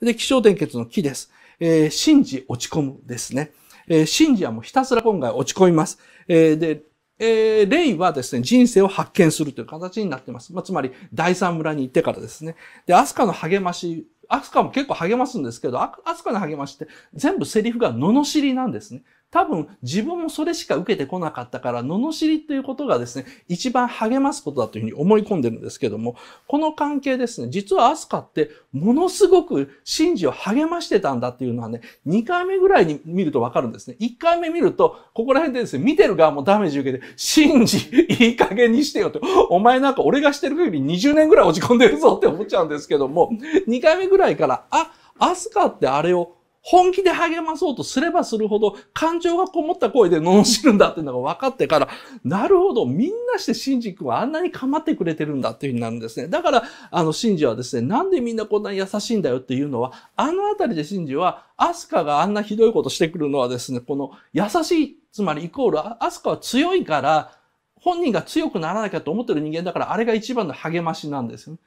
で、気象転結の木です。えー、真治落ち込むですね。えー、真治はもうひたすら今回落ち込みます。えー、で、えー、霊はですね、人生を発見するという形になっています。まあ、つまり、第三村に行ってからですね。で、アスカの励まし、アスカも結構励ますんですけど、アスカの励ましって全部セリフが罵りなんですね。多分自分もそれしか受けてこなかったから、罵りということがですね、一番励ますことだというふうに思い込んでるんですけども、この関係ですね、実はアスカってものすごく真珠を励ましてたんだっていうのはね、2回目ぐらいに見るとわかるんですね。1回目見ると、ここら辺でですね、見てる側もダメージ受けて、真珠いい加減にしてよと、お前なんか俺がしてる限り20年ぐらい落ち込んでるぞって思っちゃうんですけども、2回目ぐらいから、あ、アスカってあれを本気で励まそうとすればするほど感情がこもった声で罵るんだっていうのが分かってから、なるほど、みんなしてシンジ君はあんなに構ってくれてるんだっていうふうになるんですね。だから、あの、シンジはですね、なんでみんなこんなに優しいんだよっていうのは、あのあたりでシンジは、アスカがあんなひどいことしてくるのはですね、この優しい、つまりイコール、アスカは強いから、本人が強くならなきゃと思ってる人間だから、あれが一番の励ましなんですよね。